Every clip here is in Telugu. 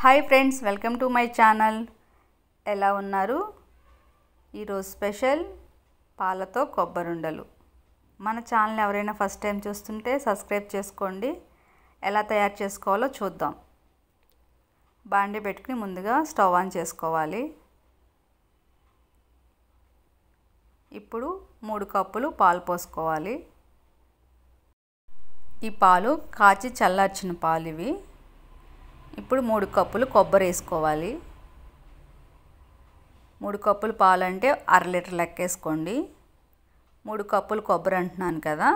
hi friends welcome to my channel ఎలా ఉన్నారు ఈరోజు స్పెషల్ పాలతో కొబ్బరుండలు మన ఛానల్ ఎవరైనా ఫస్ట్ టైం చూస్తుంటే సబ్స్క్రైబ్ చేసుకోండి ఎలా తయారు చేసుకోవాలో చూద్దాం బాండి పెట్టుకుని ముందుగా స్టవ్ ఆన్ చేసుకోవాలి ఇప్పుడు మూడు కప్పులు పాలు పోసుకోవాలి ఈ పాలు కాచి చల్లార్చిన పాలు ఇవి ఇప్పుడు మూడు కప్పులు కొబ్బరి వేసుకోవాలి మూడు కప్పులు పాలంటే అర లీటర్ లెక్కేసుకోండి మూడు కప్పులు కొబ్బరి అంటున్నాను కదా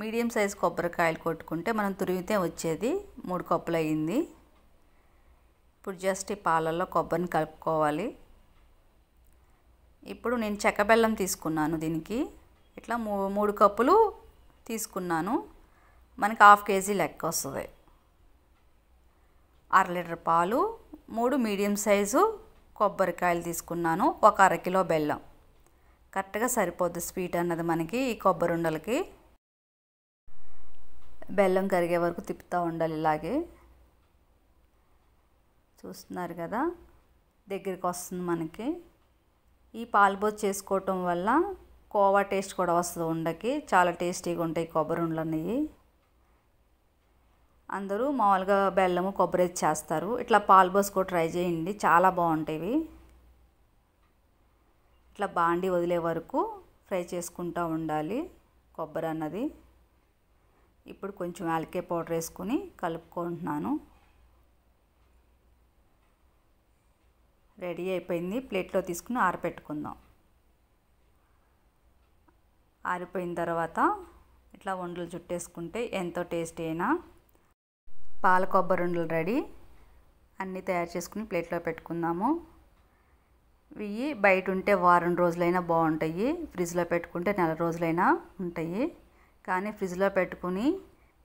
మీడియం సైజ్ కొబ్బరికాయలు కొట్టుకుంటే మనం తురిమితే వచ్చేది మూడు కప్పులు అయ్యింది ఇప్పుడు జస్ట్ ఈ పాలల్లో కొబ్బరిని కలుపుకోవాలి ఇప్పుడు నేను చెక్క బెల్లం తీసుకున్నాను దీనికి ఇట్లా మూ మూడు కప్పులు తీసుకున్నాను మనకి హాఫ్ కేజీ లెక్క వస్తుంది అర లీటర్ పాలు మూడు మీడియం సైజు కొబ్బరికాయలు తీసుకున్నాను ఒక అరకిలో బెల్లం కరెక్ట్గా సరిపోద్ది స్వీట్ అన్నది మనకి ఈ కొబ్బరి ఉండలకి బెల్లం కరిగే వరకు తిప్పుతూ ఉండాలి ఇలాగే చూస్తున్నారు కదా దగ్గరికి వస్తుంది మనకి ఈ పాలుబోత్ చేసుకోవటం వల్ల కోవా టేస్ట్ కూడా వస్తుంది ఉండకి చాలా టేస్టీగా ఉంటాయి కొబ్బరి ఉండలు అనేవి అందరూ మామూలుగా బెల్లము కొబ్బరి చేస్తారు ఇట్లా పాల్బోస్ కూడా ట్రై చేయండి చాలా బాగుంటాయి ఇట్లా బాండి వదిలే వరకు ఫ్రై చేసుకుంటూ ఉండాలి కొబ్బరి అన్నది ఇప్పుడు కొంచెం యాలకే పౌడర్ వేసుకుని కలుపుకుంటున్నాను రెడీ అయిపోయింది ప్లేట్లో తీసుకుని ఆరపెట్టుకుందాం ఆరిపోయిన తర్వాత ఇట్లా వండలు చుట్టేసుకుంటే ఎంతో టేస్టీ అయినా పాల కొబ్బరి ఉండలు రెడీ అన్నీ తయారు చేసుకుని ప్లేట్లో పెట్టుకుందాము ఇవి బయట ఉంటే వారం రోజులైనా బాగుంటాయి ఫ్రిడ్జ్లో పెట్టుకుంటే నెల రోజులైనా ఉంటాయి కానీ ఫ్రిడ్జ్లో పెట్టుకుని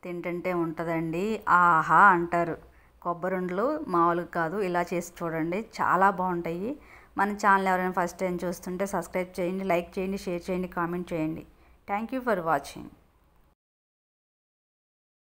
తింటుంటే ఉంటుందండి ఆహా అంటారు కొబ్బరి ఉండలు మామూలుగా కాదు ఇలా చేసి చూడండి చాలా బాగుంటాయి మన ఛానల్ ఎవరైనా ఫస్ట్ టైం చూస్తుంటే సబ్స్క్రైబ్ చేయండి లైక్ చేయండి షేర్ చేయండి కామెంట్ చేయండి థ్యాంక్ యూ ఫర్ వాచింగ్